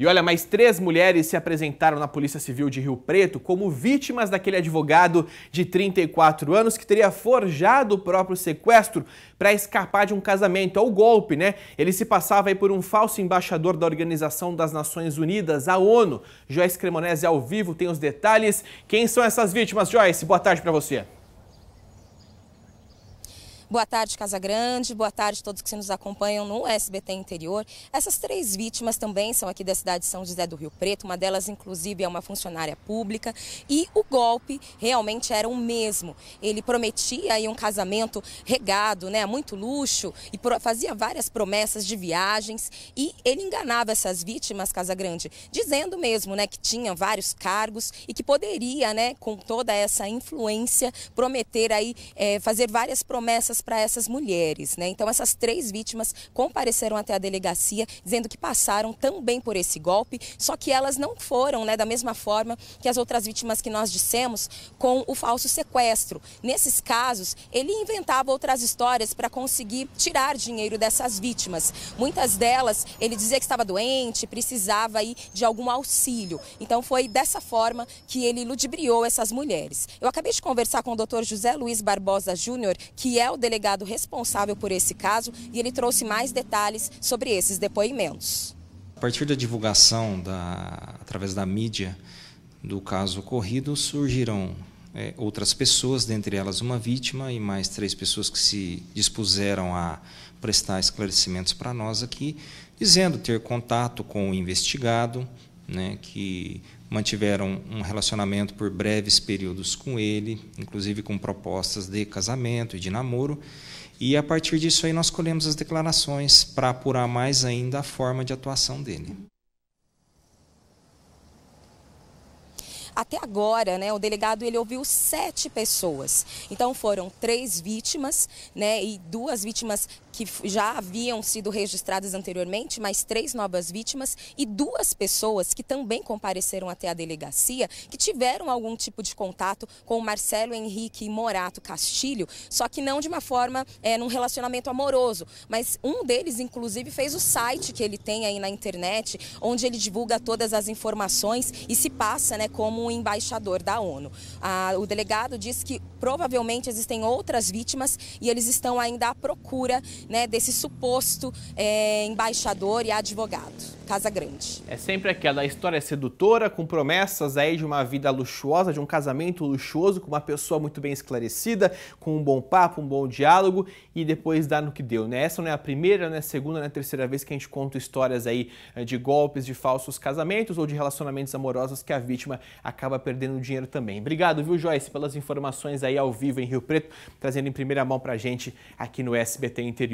E olha, mais três mulheres se apresentaram na Polícia Civil de Rio Preto como vítimas daquele advogado de 34 anos que teria forjado o próprio sequestro para escapar de um casamento. É o golpe, né? Ele se passava aí por um falso embaixador da Organização das Nações Unidas, a ONU. Joyce Cremonese ao vivo tem os detalhes. Quem são essas vítimas, Joyce? Boa tarde para você. Boa tarde, Casa Grande. Boa tarde a todos que nos acompanham no SBT Interior. Essas três vítimas também são aqui da cidade de São José do Rio Preto. Uma delas, inclusive, é uma funcionária pública. E o golpe realmente era o mesmo. Ele prometia aí um casamento regado, né? Muito luxo e fazia várias promessas de viagens. E ele enganava essas vítimas, Casa Grande, dizendo mesmo, né, que tinha vários cargos e que poderia, né, com toda essa influência, prometer aí, é, fazer várias promessas para essas mulheres. Né? Então, essas três vítimas compareceram até a delegacia dizendo que passaram também por esse golpe, só que elas não foram né, da mesma forma que as outras vítimas que nós dissemos com o falso sequestro. Nesses casos, ele inventava outras histórias para conseguir tirar dinheiro dessas vítimas. Muitas delas, ele dizia que estava doente, precisava aí de algum auxílio. Então, foi dessa forma que ele ludibriou essas mulheres. Eu acabei de conversar com o doutor José Luiz Barbosa Júnior, que é o delegado delegado responsável por esse caso e ele trouxe mais detalhes sobre esses depoimentos. A partir da divulgação da, através da mídia do caso ocorrido, surgiram é, outras pessoas, dentre elas uma vítima e mais três pessoas que se dispuseram a prestar esclarecimentos para nós aqui, dizendo ter contato com o investigado, né, que mantiveram um relacionamento por breves períodos com ele, inclusive com propostas de casamento e de namoro. E a partir disso aí nós colhemos as declarações para apurar mais ainda a forma de atuação dele. Até agora, né, o delegado ele ouviu sete pessoas. Então foram três vítimas, né, e duas vítimas que já haviam sido registradas anteriormente, mais três novas vítimas e duas pessoas que também compareceram até a delegacia, que tiveram algum tipo de contato com o Marcelo Henrique Morato Castilho, só que não de uma forma, é, num relacionamento amoroso, mas um deles, inclusive, fez o site que ele tem aí na internet, onde ele divulga todas as informações e se passa né, como um embaixador da ONU. Ah, o delegado diz que provavelmente existem outras vítimas e eles estão ainda à procura né, desse suposto é, embaixador e advogado. Casa Grande. É sempre aquela história sedutora, com promessas aí de uma vida luxuosa, de um casamento luxuoso, com uma pessoa muito bem esclarecida, com um bom papo, um bom diálogo e depois dá no que deu, né? Essa não é a primeira, não é a segunda, não é a terceira vez que a gente conta histórias aí eh, de golpes, de falsos casamentos ou de relacionamentos amorosos que a vítima acaba perdendo dinheiro também. Obrigado, viu, Joyce, pelas informações aí ao vivo em Rio Preto, trazendo em primeira mão pra gente aqui no SBT Interior.